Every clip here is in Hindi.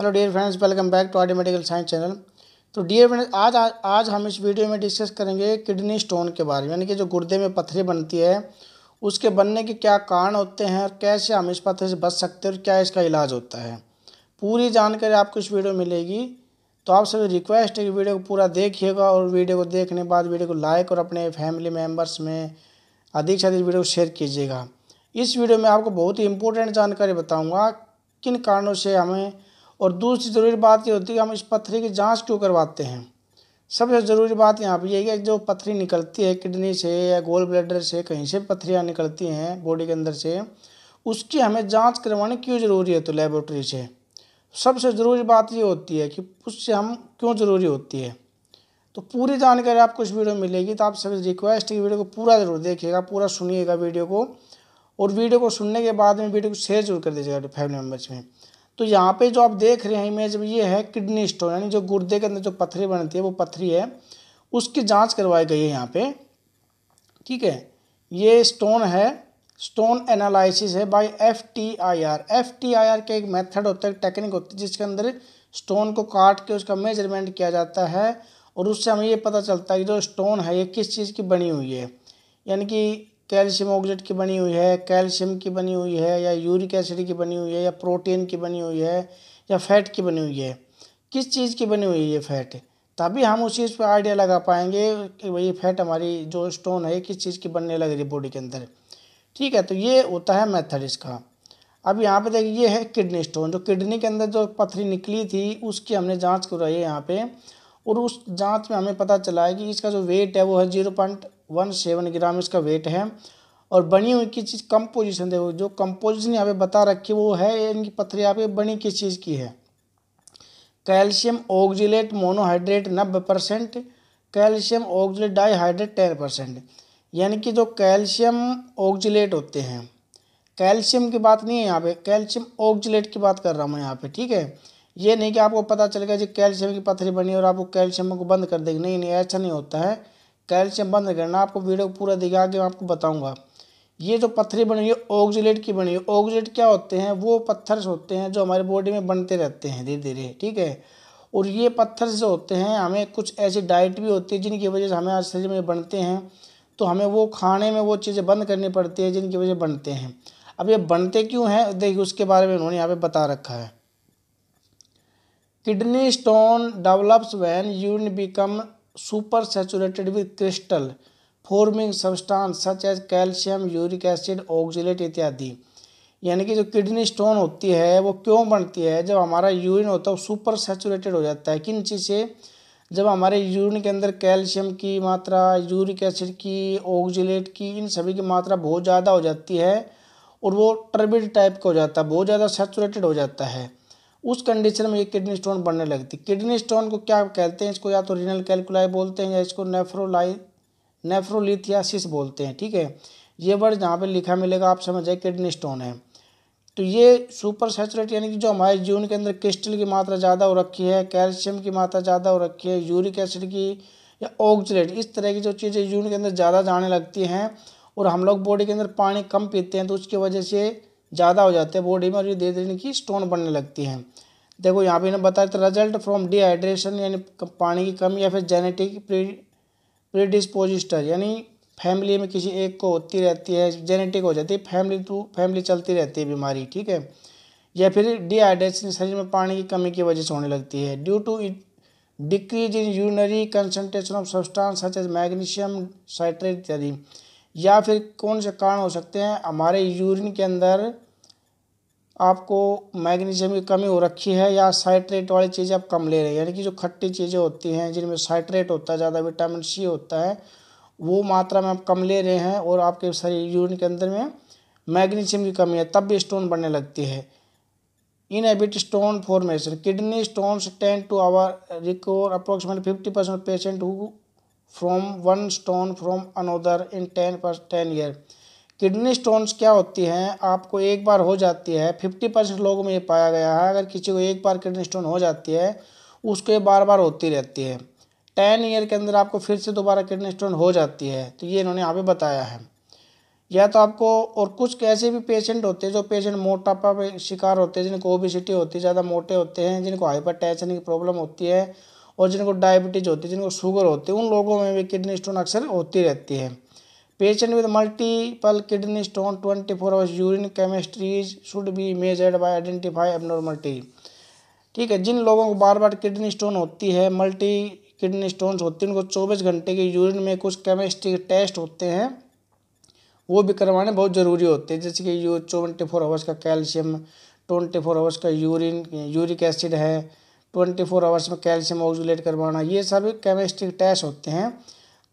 hello dear friends welcome back to Aadi medical science channel तो डियर फ्रेंड्स आज आज हम इस वीडियो में डिस्कस करेंगे किडनी स्टोन के बारे में यानी कि जो गुर्दे में पत्थरी बनती है उसके बनने के क्या कारण होते हैं और कैसे हम इस पथरी से बच सकते हैं और क्या इसका इलाज होता है पूरी जानकारी आपको इस वीडियो में मिलेगी तो आप सभी रिक्वेस्ट है कि वीडियो को पूरा देखिएगा और वीडियो को देखने के बाद वीडियो को लाइक और अपने फैमिली मेम्बर्स में अधिक से अधिक वीडियो को शेयर कीजिएगा इस वीडियो में आपको बहुत ही इंपॉर्टेंट जानकारी बताऊँगा किन कारणों से हमें और दूसरी ज़रूरी बात ये होती है कि हम इस पत्थरी की जांच क्यों करवाते हैं सबसे ज़रूरी बात यहाँ पर यह है कि जो पथरी निकलती है किडनी से या गोल ब्लेडर से कहीं से पत्थरियाँ निकलती हैं बॉडी के अंदर से उसकी हमें जाँच करवानी क्यों ज़रूरी है तो लेबोरेटरी से सबसे ज़रूरी बात ये होती है कि उससे हम क्यों ज़रूरी होती है तो पूरी जानकारी आपको इस वीडियो में मिलेगी तो आप सभी रिक्वेस्ट की वीडियो को पूरा ज़रूर देखिएगा पूरा सुनिएगा वीडियो को और वीडियो को सुनने के बाद में वीडियो को शेयर जरूर कर दीजिएगा फैमिली मेम्बर्स में तो यहाँ पे जो आप देख रहे हैं इमेज में ये है किडनी स्टोन यानी जो गुर्दे के अंदर जो पथरी बनती है वो पथरी है उसकी जांच करवाई गई है यहाँ पे ठीक है ये स्टोन है स्टोन एनालिसिस है by F T I R F T I R का एक मेथड होता है टेक्निक होती है जिसके अंदर स्टोन को काट के उसका मेजरमेंट किया जाता है और उससे हमें ये पता चलता है कि जो स्टोन है ये किस चीज़ की बनी हुई है यानी कि कैल्शियम ऑक्साइड की बनी हुई है कैल्शियम की बनी हुई है या यूरिक एसिड की बनी हुई है या प्रोटीन की बनी हुई है या फैट की बनी हुई है किस चीज़ की बनी हुई है ये फैट तभी हम उस चीज़ पर आइडिया लगा पाएंगे कि भाई फैट हमारी जो स्टोन है किस चीज़ की बनने लग रही है बॉडी के अंदर ठीक है तो ये होता है मेथड इसका अब यहाँ पे देखिए ये है किडनी स्टोन जो किडनी के अंदर जो पथरी निकली थी उसकी हमने जांच करवाई है यहाँ पे और उस जांच में हमें पता चला है कि इसका जो वेट है वो है zero point one seven gram इसका वेट है और बनी हुई की चीज़ कंपोजिशन देखो जो कंपोजिशन यहाँ पे बता रखी वो है इनकी पत्थरी यहाँ पे बनी किस चीज़ की है कैल्शियम ऑक्जिलेट मोनोहाइड्रेट नब्बे percent calcium oxalate dihydrate ten percent यानी कि जो कैल्शियम ऑक्जिलेट होते हैं कैल्शियम की बात नहीं है यहाँ पे कैल्शियम ऑक्जिलेट की बात कर रहा हूँ मैं यहाँ पे ठीक है ये नहीं कि आपको पता चल गया जी कैल्शियम की पथरी बनी और आपको कैल्शियम को बंद कर देगी नहीं नहीं ऐसा नहीं होता है कैल्शियम बंद करना आपको वीडियो पूरा दिखा के आपको बताऊँगा ये जो पत्थरी बनी है ऑक्जिलेट की बनी हुई ऑक्जिलेट क्या होते हैं वो पत्थर होते हैं जो हमारे बॉडी में बनते रहते हैं धीरे धीरे ठीक है और ये पत्थर जो होते हैं हमें कुछ ऐसी डाइट भी होती है जिनकी वजह से हमें आज शरीर में बनते हैं तो हमें वो खाने में वो चीज़ें बंद करनी पड़ती है जिनकी वजह से बनते हैं अब ये बनते क्यों हैं देखिए उसके बारे में उन्होंने यहाँ पे बता रखा है kidney stone develops when urine become super saturated with crystal forming substance such as calcium uric acid oxalate इत्यादि यानी कि जो किडनी स्टोन होती है वो क्यों बनती है जब हमारा यूरिन होता है वो सुपर सेचुरेटेड हो जाता है किन चीज़ से जब हमारे यूरिन के अंदर कैल्शियम की मात्रा यूरिक एसिड की ऑक्जिलेट की इन सभी की मात्रा बहुत ज़्यादा हो जाती है और वो टर्बिड टाइप का हो जाता है बहुत ज़्यादा सेचुरेटेड हो जाता है उस कंडीशन में ये किडनी स्टोन बनने लगती किडनी स्टोन को क्या कहते हैं इसको या तो रिनल कैलकुलाई बोलते हैं या इसको नेफ्रोलाई नेफ्रोलिथियासिस बोलते हैं ठीक है ये वर्ड जहाँ पे लिखा मिलेगा आप समझ जाए किडनी स्टोन है तो ये सुपर सेचुरेट यानी कि जो हमारे जीवन के अंदर क्रिस्टल की मात्रा ज़्यादा हो रखी है कैल्शियम की मात्रा ज़्यादा हो रखी है यूरिक एसिड की या ऑक्जलेट इस तरह की जो चीज़ें जीवन के अंदर ज़्यादा जाने लगती हैं और हम लोग बॉडी के अंदर पानी कम पीते हैं तो उसकी वजह से ज़्यादा हो जाते हैं बॉडी में और ये धीरे धीरे इनकी स्टोन बनने लगती हैं देखो यहाँ पे इन्हें बताया था रिजल्ट फ्रॉम डिहाइड्रेशन यानी पानी की कमी या फिर जेनेटिक प्री यानी फैमिली में किसी एक को होती रहती है जेनेटिक हो जाती है फैमिली टू फैमिली चलती रहती है बीमारी ठीक है या फिर डिहाइड्रेशन शरीर में पानी की कमी की वजह से होने लगती है due to decrease in urinary concentration of substance such as magnesium citrate इत्यादि या फिर कौन से कारण हो सकते हैं हमारे यूरिन के अंदर आपको मैग्नीशियम की कमी हो रखी है या साइट्रेट वाली चीज़ें आप कम ले रहे हैं यानी कि जो खट्टी चीज़ें होती हैं जिनमें साइट्रेट होता है ज़्यादा विटामिन सी होता है वो मात्रा में आप कम ले रहे हैं और आपके शरीर यूरिन के अंदर में मैग्नीशियम की कमी है तब भी स्टोन बनने लगती है inhibit stone formation kidney stone tend to our recur approximately fifty percent patient who from one stone from another in ten per ten year kidney stones क्या होती हैं आपको एक बार हो जाती है फिफ्टी परसेंट लोगों में ये पाया गया है अगर किसी को एक बार किडनी स्टोन हो जाती है उसको ये बार बार होती रहती है टेन ईयर के अंदर आपको फिर से दोबारा किडनी स्टोन हो जाती है तो ये इन्होंने यहाँ पर बताया है या तो आपको और कुछ ऐसे भी पेशेंट होते हैं जो पेशेंट मोटापा शिकार होते हैं जिनको ओबिसिटी होती है ज़्यादा मोटे होते हैं जिनको हाइपर की प्रॉब्लम होती है और जिनको डायबिटीज़ होती है जिनको शुगर होती है उन लोगों में भी किडनी स्टोन अक्सर होती रहती है patient with multiple kidney stone twenty four hours urine chemistries should be measured by identify abnormality ठीक है जिन लोगों को बार बार किडनी स्टोन होती है मल्टी किडनी स्टोन्स होती हैं उनको चौबीस घंटे के यूरिन में कुछ केमिस्ट्री टेस्ट होते हैं वो भी करवाने बहुत ज़रूरी होते हैं जैसे कि यू ट्वेंटी फोर आवर्स का कैल्शियम ट्वेंटी फोर आवर्स का यूरिन यूरिक एसिड है ट्वेंटी फोर आवर्स में कैल्शियम ऑक्जुलेट करवाना ये सब केमिस्ट्री टेस्ट होते हैं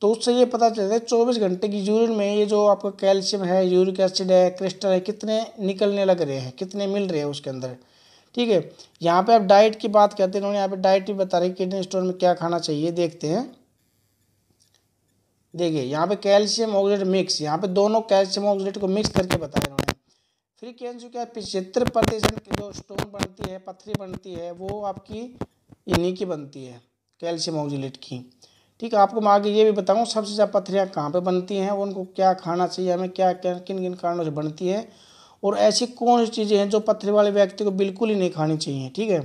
तो उससे ये पता चलता है चौबीस घंटे की यूरिन में ये जो आपका कैल्शियम है यूरिक एसिड है क्रिस्टल है कितने निकलने लग रहे हैं कितने मिल रहे हैं उसके अंदर ठीक है यहाँ पे आप डाइट की बात करते हैं उन्होंने यहाँ पे डाइट भी बता रही किडनी स्टोन में क्या खाना चाहिए देखते हैं देखिए यहाँ पे कैल्शियम ऑक्सीडेट मिक्स यहाँ पे दोनों कैल्शियम ऑक्सीडेट को मिक्स करके बताया उन्होंने फ्री कैंसर क्या पिछहत्तर प्रतिशत की जो स्टोन बनती है पत्थरी बनती है वो आपकी इन्हीं की बनती है कैल्शियम ऑक्जिलेट की ठीक है आपको मैं आगे ये भी बताऊँ सबसे ज़्यादा पत्थरियाँ कहाँ पे बनती हैं उनको क्या खाना चाहिए हमें क्या क्या किन किन कारणों से बनती है और ऐसी कौन सी चीज़ें हैं जो पत्थरी वाले व्यक्ति को बिल्कुल ही नहीं खानी चाहिए ठीक है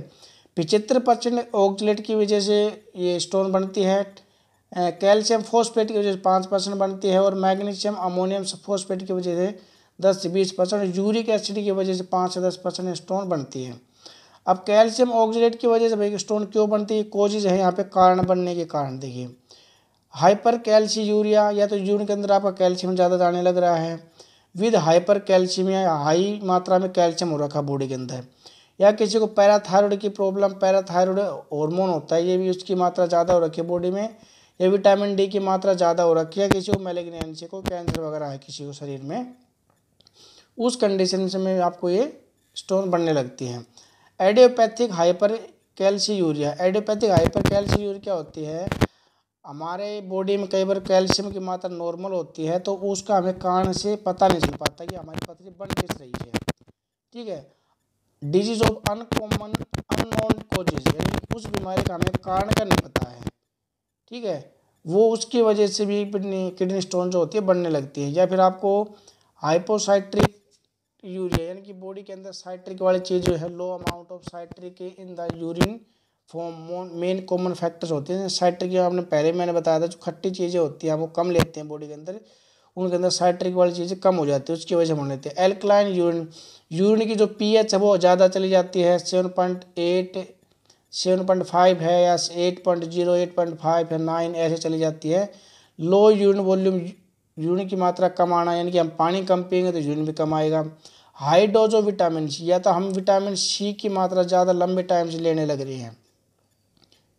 पिचहत्तर परसेंट ऑक्जिलेट की वजह से ये स्टोन बनती है कैल्शियम फोस्फेट की वजह से पाँच परसेंट बनती है और मैग्नीशियम अमोनियम फोस्फेट की वजह से दस से बीस परसेंट यूरिक एसिड की वजह से पाँच से दस परसेंट स्टोन बनती है अब कैल्शियम ऑक्सीडेट की वजह से भाई स्टोन क्यों बनती है कोजिज है यहाँ पे कारण बनने के कारण देखिए हाइपर कैल्शियम यूरिया या तो यूरिन के अंदर आपका कैल्शियम ज़्यादा जाने लग रहा है विद हाइपर कैल्शियम या हाई मात्रा में कैल्शियम हो रखा बॉडी के अंदर या किसी को पैराथायरॉयड की प्रॉब्लम पैराथायरॉयड हॉर्मोन होता है ये भी उसकी मात्रा ज़्यादा हो रखी है बॉडी में या विटामिन डी की मात्रा ज़्यादा हो रखी है किसी को मेलेग्नेंसी को कैंसर वगैरह है किसी को शरीर में उस कंडीशन से में आपको ये स्टोन बनने लगती हैं idiopathic hypercalciuria idiopathic hypercalciuria क्या होती है हमारे बॉडी में कई बार कैल्शियम की मात्रा नॉर्मल होती है तो उसका हमें कारण से पता नहीं चल पाता कि हमारी पथरी बन किस रही है ठीक है disease of uncommon unknown causes यानी उस बीमारी का हमें कारण का नहीं पता है ठीक है वो उसकी वजह से भी किडनी स्टोन जो होती है बढ़ने लगती है या फिर आपको हाइपोसाइट्रिक यूरिया यानी कि बॉडी के अंदर साइट्रिक वाली चीज़ जो है low amount of citric in the urine form main common factors होते हैं साइट्रिक आपने पहले मैंने बताया था जो खट्टी चीज़ें होती हैं वो कम लेते हैं बॉडी के अंदर उनके अंदर साइट्रिक वाली चीज़ें कम हो जाती है उसकी वजह से हम लेते हैं एल्कलाइन यूरिन यूरिन की जो पी है वो ज़्यादा चली जाती है seven point eight seven point five है या eight point zero eight point five है नाइन ऐसे चली जाती है लो यूरिन वॉल्यूम यूरिन की मात्रा कम आना यानी कि हम पानी कम पिएंगे तो यूरिन भी कम आएगा high dose of vitamin C या तो हम विटामिन सी की मात्रा ज़्यादा लंबे टाइम से लेने लग रहे हैं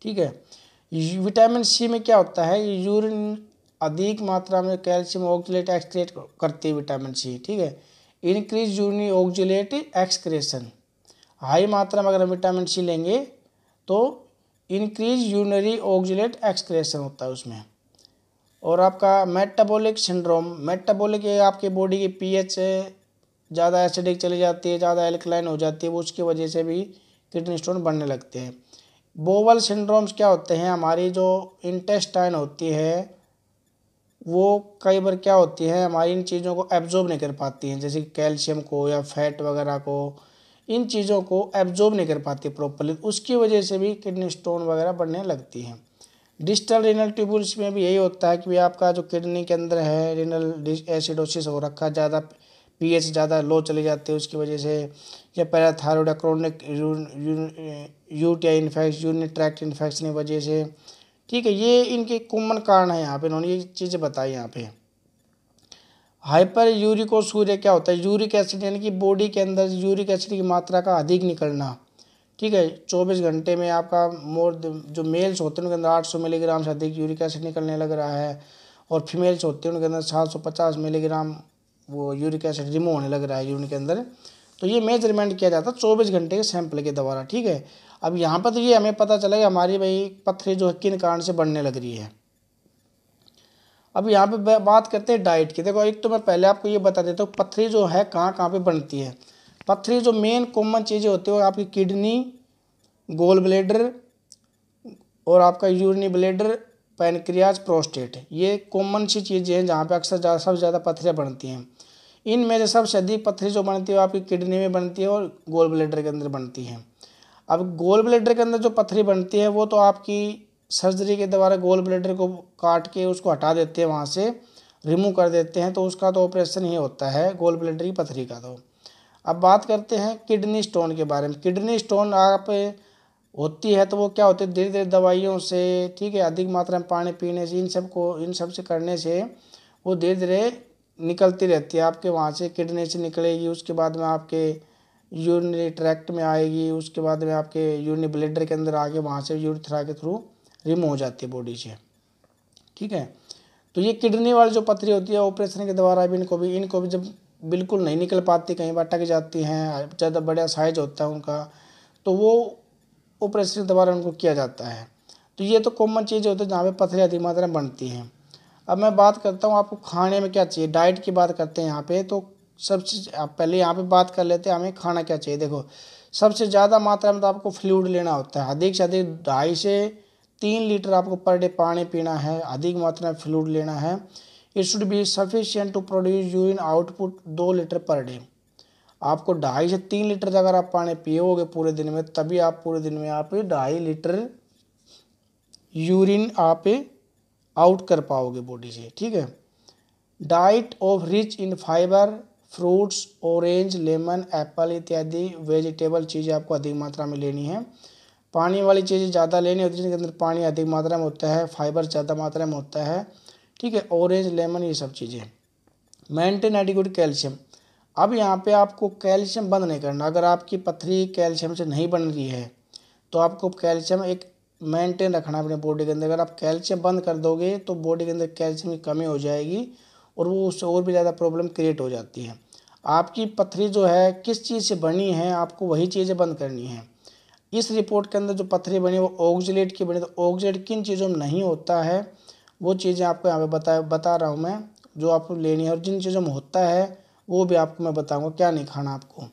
ठीक है विटामिन सी में क्या होता है यूरिन अधिक मात्रा में कैल्शियम ऑक्जिलेट एक्सक्रेट करती है विटामिन सी ठीक है increase urine oxalate excretion high मात्रा में अगर हम विटामिन सी लेंगे तो इंक्रीज यूनरी ऑक्जिलेट एक्सक्रेशन होता है उसमें और आपका मेटाबॉलिक सिंड्रोम मेटाबॉलिक आपके बॉडी की पीएच ज़्यादा एसिडिक चली जाती है ज़्यादा एल्कलाइन हो जाती है वो उसकी वजह से भी किडनी स्टोन बढ़ने लगते हैं बोवल सिंड्रोम्स क्या होते हैं हमारी जो इंटेस्टाइन होती है वो कई बार क्या होती है हमारी इन चीज़ों को एब्जॉर्ब नहीं कर पाती हैं जैसे कैल्शियम को या फैट वगैरह को इन चीज़ों को एब्जॉर्ब नहीं कर पाती प्रॉपरली उसकी वजह से भी किडनी स्टोन वगैरह बढ़ने लगती हैं डिजिटल रिनल ट्यूबुल्स में भी यही होता है कि भी आपका जो किडनी के अंदर है रिनल एसिडोसिस हो रखा है ज़्यादा पीएच ज़्यादा लो चले जाते हैं उसकी वजह से या parathyroid chronic UTI infection uni tract infection की वजह से ठीक है ये इनके कॉमन कारण है यहाँ पे इन्होंने ये चीज़ें बताई यहाँ पे हाइपर यूरिक और सूर्य क्या होता है यूरिक एसिड यानी कि बॉडी के अंदर यूरिक एसिड की मात्रा का अधिक निकलना ठीक है 24 घंटे में आपका मोर जो मेल्स होते हैं उनके अंदर 800 मिलीग्राम से अधिक यूरिक एसिड निकलने लग रहा है और फीमेल्स होते हैं उनके अंदर 750 मिलीग्राम वो यूरिक एसिड रिमूव होने लग रहा है यूरिन के अंदर तो ये मेजरमेंट किया जाता है चौबीस घंटे के सैंपल के द्वारा ठीक है अब यहाँ पर तो ये हमें पता चला कि हमारी भाई पथरी जो है किन कारण से बढ़ने लग रही है अब यहाँ पे बात करते हैं डाइट की देखो एक तो मैं पहले आपको ये बता देता हूँ पथरी जो है कहाँ कहाँ पे बनती है पथरी जो मेन कॉमन चीज़ें होती है वो आपकी किडनी गोल ब्लेडर और आपका यूरिनी ब्लेडर पैनक्रियाज प्रोस्टेट ये कॉमन सी चीज़ें हैं जहाँ पे अक्सर ज़्यादा सबसे ज़्यादा पथरियाँ बनती हैं इन में जो सबसे अधिक पथरी जो बनती है वो आपकी किडनी में बनती है और गोल ब्लेडर के अंदर बनती हैं अब गोल ब्लेडर के अंदर जो पथरी बनती है वो तो आपकी सर्जरी के द्वारा गोल ब्लेडर को काट के उसको हटा देते हैं वहाँ से रिमूव कर देते हैं तो उसका तो ऑपरेशन ही होता है गोल ब्लेडर की पथरी का तो अब बात करते हैं किडनी स्टोन के बारे में किडनी स्टोन आप होती है तो वो क्या होती है धीरे धीरे दवाइयों से ठीक है अधिक मात्रा में पानी पीने से इन सब को इन सब से करने से वो धीरे धीरे निकलती रहती है आपके वहाँ से किडनी से निकलेगी उसके बाद में आपके यूरिनरी ट्रैक्ट में आएगी उसके बाद में आपके यूरिनरी ब्लेडर के अंदर आके वहाँ से यूरिथ्रा के थ्रू रिमूव हो जाती है बॉडी से ठीक है तो ये किडनी वाली जो पथरी होती है ऑपरेशन के द्वारा भी इनको भी इनको भी जब बिल्कुल नहीं निकल पाती कहीं बार टक जाती हैं ज़्यादा बड़ा साइज होता है उनका तो वो ऑपरेशन द्वारा उनको किया जाता है तो ये तो कॉमन चीज़ होती है जहाँ पर पथरी अधिक मात्रा में बनती हैं अब मैं बात करता हूँ आपको खाने में क्या चाहिए डाइट की बात करते हैं यहाँ पे तो सबसे पहले यहाँ पे बात कर लेते हैं हमें खाना क्या चाहिए देखो सबसे ज़्यादा मात्रा में तो आपको फ्लूड लेना होता है अधिक से अधिक ढाई से तीन लीटर आपको पर डे पानी पीना है अधिक मात्रा में फ्लूड लेना है it should be sufficient to produce urine output दो लीटर पर डे आपको ढाई से तीन लीटर तक अगर आप पानी पियोगे पूरे दिन में तभी आप पूरे दिन में आप ढाई लीटर यूरिन आप आउट कर पाओगे बॉडी से ठीक है diet of rich in fibre fruits orange lemon apple इत्यादि वेजिटेबल चीज़ें आपको अधिक मात्रा में लेनी है पानी वाली चीज़ें ज़्यादा लेनी होती है जिनके अंदर पानी अधिक मात्रा में होता है फाइबर ज़्यादा मात्रा में होता है ठीक है ऑरेंज लेमन ये सब चीज़ें मेंटेन गुड कैल्शियम अब यहाँ पे आपको कैल्शियम बंद नहीं करना अगर आपकी पथरी कैल्शियम से नहीं बन रही है तो आपको कैल्शियम एक मेंटेन रखना अपने बॉडी के अंदर अगर आप कैल्शियम बंद कर दोगे तो बॉडी के अंदर कैल्शियम की कमी हो जाएगी और वो उससे और भी ज़्यादा प्रॉब्लम क्रिएट हो जाती है आपकी पथरी जो है किस चीज़ से बनी है आपको वही चीज़ें बंद करनी है इस रिपोर्ट के अंदर जो पथरी बनी वो ऑक्जिलेट की बनी तो ऑक्जिलेट किन चीज़ों में नहीं होता है वो चीज़ें आपको यहाँ पे बता बता रहा हूँ मैं जो आपको लेनी है और जिन चीज़ों में होता है वो भी आपको मैं बताऊँगा क्या नहीं खाना आपको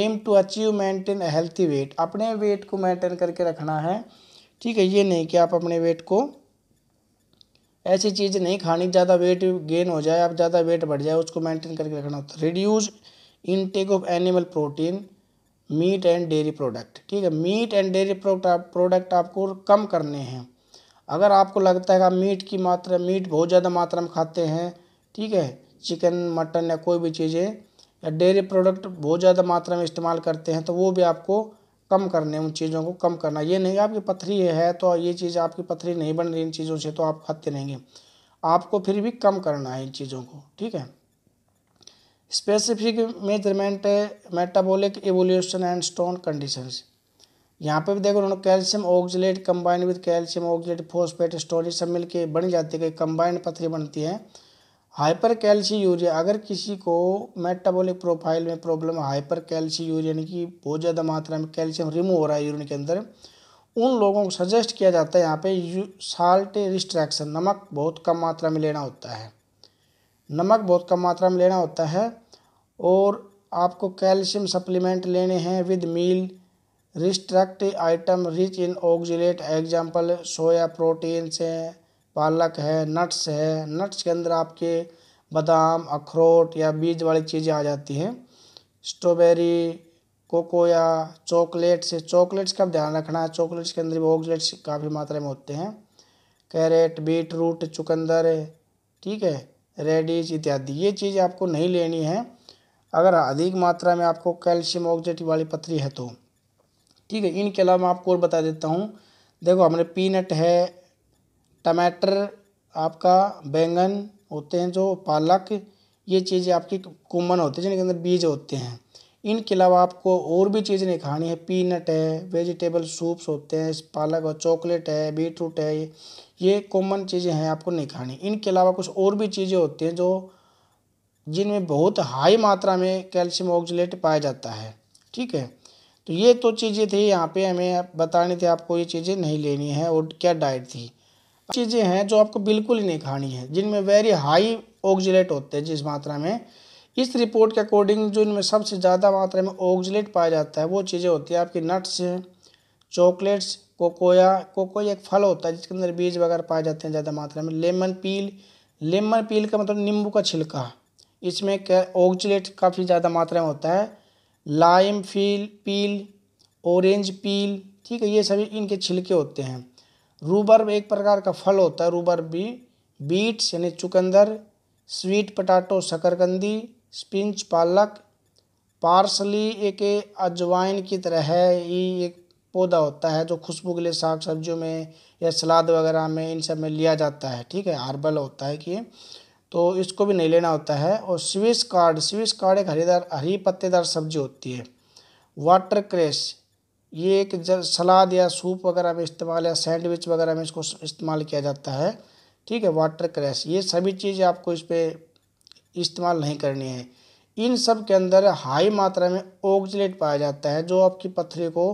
aim to achieve maintain healthy weight अपने वेट को मेंटेन करके रखना है ठीक है ये नहीं कि आप अपने वेट को ऐसी चीज़ नहीं खानी ज़्यादा वेट गेन हो जाए आप ज़्यादा वेट बढ़ जाए उसको मेंटेन करके रखना होता है reduce intake of animal protein meat and dairy product ठीक है मीट एंड डेयरी प्रोडक्ट आपको कम करने हैं अगर आपको लगता है आप मीट की मात्रा मीट बहुत ज़्यादा मात्रा में खाते हैं ठीक है चिकन मटन या कोई भी चीज़ें या डेयरी प्रोडक्ट बहुत ज़्यादा मात्रा में इस्तेमाल करते हैं तो वो भी आपको कम करने उन चीज़ों को कम करना ये नहीं आपकी पथरी है तो ये चीज़ आपकी पथरी नहीं बन रही इन चीज़ों से तो आप खाते रहेंगे आपको फिर भी कम करना है इन चीज़ों को ठीक है specific measurement metabolic evolution and stone conditions यहाँ पे भी देखो उन्होंने calcium oxalate combine with calcium oxalate phosphate storage सब मिल के बन जाती है कंबाइंड पथरी बनती है हाइपर कैल्शी यूरिया अगर किसी को मेटाबॉलिक प्रोफाइल में प्रॉब्लम हाइपर कैल्शियम यूरिया यानी कि बहुत ज़्यादा मात्रा में कैल्शियम रिमूव हो रहा है यूरिन के अंदर उन लोगों को सजेस्ट किया जाता है यहाँ पे साल्ट रिस्ट्रैक्शन नमक बहुत कम मात्रा में लेना होता है नमक बहुत कम मात्रा में लेना होता है और आपको कैल्शियम सप्लीमेंट लेने हैं with meal restrict item rich in oxalate example soya proteins हैं पालक है नट्स है नट्स के अंदर आपके बादाम अखरोट या बीज वाली चीज़ें आ जाती हैं स्ट्रॉबेरी कोकोया चॉकलेट्स चॉकलेट्स का ध्यान रखना है चॉकलेट्स के अंदर भी ऑक्जिलेट्स काफ़ी मात्रा में होते हैं कैरेट बीट रूट चुकंदर ठीक है रेडिश इत्यादि ये चीज़ आपको नहीं लेनी है अगर अधिक मात्रा में आपको कैल्शियम ऑक्जिलेट वाली पथरी है तो ठीक है इनके अलावा मैं आपको और बता देता हूँ देखो हमने पीनट है टमाटर आपका बैंगन होते हैं जो पालक ये चीज़ें आपकी कुमन होती है जिनके अंदर बीज होते हैं इनके अलावा आपको और भी चीज़ें नहीं खानी है पीनट है वेजिटेबल सूप्स होते हैं पालक और चॉकलेट है बीट रूट है ये कॉमन चीज़ें हैं आपको नहीं खानी इनके अलावा कुछ और भी चीज़ें होती हैं जो जिनमें बहुत हाई मात्रा में कैल्शियम ऑक्जिलेट पाया जाता है ठीक है तो ये तो चीज़ें थी यहाँ पे हमें बतानी थी आपको ये चीज़ें नहीं लेनी है और क्या डाइट थी चीज़ें हैं जो आपको बिल्कुल ही नहीं खानी है जिनमें वेरी हाई ऑक्जिलेट होते हैं जिस मात्रा में इस रिपोर्ट के अकॉर्डिंग जो इनमें सबसे ज़्यादा मात्रा में ऑक्जिलेट पाया जाता है वो चीज़ें होती है आपकी नट्स हैं चॉकलेट्स कोकोया कोकोया एक फल होता है जिसके अंदर बीज वगैरह पाए जाते हैं ज़्यादा मात्रा में लेमन पील लेमन पील का मतलब नींबू का छिलका इसमें क्या ऑक्जिलेट काफ़ी ज़्यादा मात्रा में होता है lime feel peel orange peel ठीक है ये सभी इनके छिलके होते हैं रूबर्ब एक प्रकार का फल होता है रूबर्ब भी बीट्स यानी चुकंदर स्वीट पटाटो शकरकंदी स्पिंच पालक पार्सली एक अजवाइन की तरह है ये एक पौधा होता है जो खुशबू के लिए साग सब्जियों में या सलाद वगैरह में इन सब में लिया जाता है ठीक है हर्बल होता है कि तो इसको भी नहीं लेना होता है और स्विस कार्ड स्विस कार्ड एक हरीदार हरी पत्तेदार सब्जी होती है वाटर क्रेश ये एक सलाद या सूप वगैरह में इस्तेमाल या सैंडविच वगैरह में इसको इस्तेमाल किया जाता है ठीक है वाटर क्रेश ये सभी चीज़ें आपको इस पर इस्तेमाल नहीं करनी है इन सब के अंदर हाई मात्रा में ऑक्जलेट पाया जाता है जो आपकी पथरी को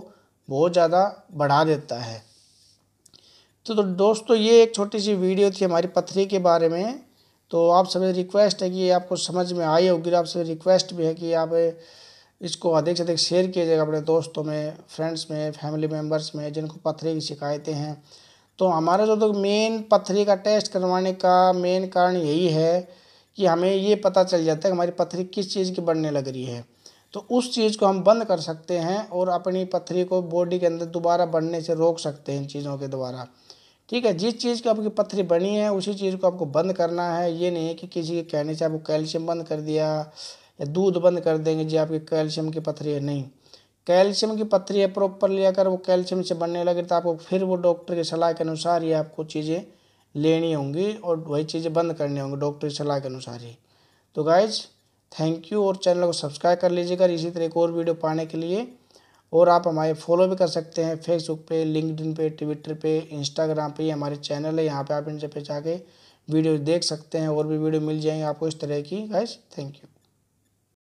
बहुत ज़्यादा बढ़ा देता है तो, तो दोस्तों ये एक छोटी सी वीडियो थी हमारी पथरी के बारे में तो आप सभी रिक्वेस्ट है कि आपको समझ में आई होगी आप सभी रिक्वेस्ट भी है कि आप इसको अधिक से अधिक शेयर किया जाएगा अपने दोस्तों में फ्रेंड्स में फैमिली मेम्बर्स में जिनको पथरी की शिकायतें हैं तो हमारा जो तो मेन पथरी का टेस्ट करवाने का मेन कारण यही है कि हमें ये पता चल जाता है कि हमारी पथरी किस चीज़ की बढ़ने लग रही है तो उस चीज़ को हम बंद कर सकते हैं और अपनी पथरी को बॉडी के अंदर दोबारा बढ़ने से रोक सकते हैं इन चीज़ों के द्वारा ठीक है जिस चीज़ की आपकी पथरी बनी है उसी चीज़ को आपको बंद करना है ये नहीं है कि किसी के कहने से आपको कैल्शियम बंद कर दिया या दूध बंद कर देंगे जी आपकी कैल्शियम की पथरी है नहीं कैल्शियम की पथरी है प्रॉपरली अगर वो कैल्शियम से बनने लगे तो आपको फिर वो डॉक्टर की सलाह के अनुसार ही आपको चीज़ें लेनी होंगी और वही चीज़ें बंद करनी होंगी डॉक्टर की सलाह के अनुसार ही तो गाइज थैंक यू और चैनल को सब्सक्राइब कर लीजिएगा इसी तरह एक और वीडियो पाने के लिए और आप हमारे फॉलो भी कर सकते हैं फेसबुक पे लिंकड पे ट्विटर पे इंस्टाग्राम पे हमारे चैनल है यहाँ पे आप इनसे पे जाके वीडियो देख सकते हैं और भी वीडियो मिल जाएंगे आपको इस तरह की गाइस थैंक यू